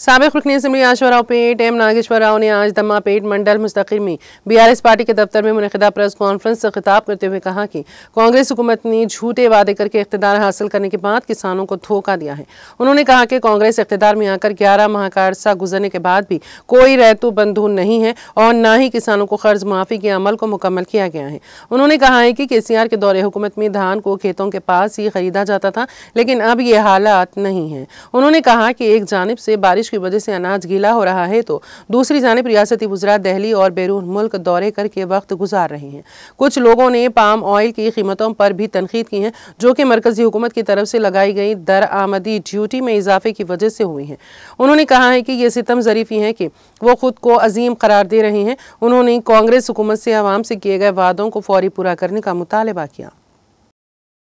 सबक रुकन assembly Aswaraopet M Nageshwar Rao ने आज दमा पेट मंडल मुस्तकिल में बी आर एस पार्टी के दफ्तर में मनदा प्रेस कॉन्फ्रेंस से खिताब करते हुए कहा कि कांग्रेस हुकूमत ने झूठे वादे करके इकतदार हासिल करने के बाद किसानों को धोखा दिया है उन्होंने कहा कि कांग्रेस इकतदार में आकर ग्यारह माह का अरसा गुजरने के बाद भी कोई रैतु बंधु नहीं है और ना ही किसानों को कर्ज माफ़ी के अमल को मुकम्मल किया गया है उन्होंने कहा है कि के सी आर के दौरे हुकूमत में धान को खेतों के पास ही खरीदा जाता था लेकिन अब ये हालात नहीं हैं उन्होंने कहा कि एक जानब से बारिश बारिश की वजह से अनाज गीला हो रहा है तो दूसरी जानब रियासती गुजरात दहली और बैरून मुल्क दौरे करके वक्त गुजार रहे हैं कुछ लोगों ने पाम ऑयल की कीमतों पर भी तनखीद की है जो कि मरकजी हुकूमत की तरफ से लगाई गई दर आमदी ड्यूटी में इजाफे की वजह से हुई है उन्होंने कहा है कि ये सितम जरीफी है कि वो खुद को अजीम करार दे रहे हैं उन्होंने कांग्रेस हुकूमत से आवाम से किए गए वादों को फौरी पूरा करने का मुतालबा किया